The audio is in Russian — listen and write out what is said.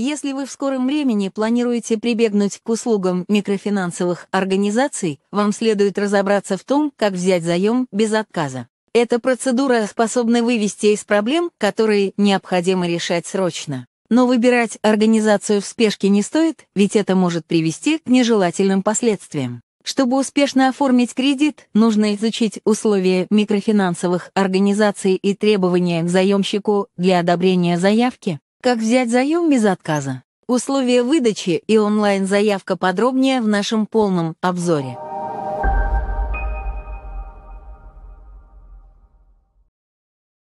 Если вы в скором времени планируете прибегнуть к услугам микрофинансовых организаций, вам следует разобраться в том, как взять заем без отказа. Эта процедура способна вывести из проблем, которые необходимо решать срочно. Но выбирать организацию в спешке не стоит, ведь это может привести к нежелательным последствиям. Чтобы успешно оформить кредит, нужно изучить условия микрофинансовых организаций и требования к заемщику для одобрения заявки. Как взять заем без отказа? Условия выдачи и онлайн-заявка подробнее в нашем полном обзоре.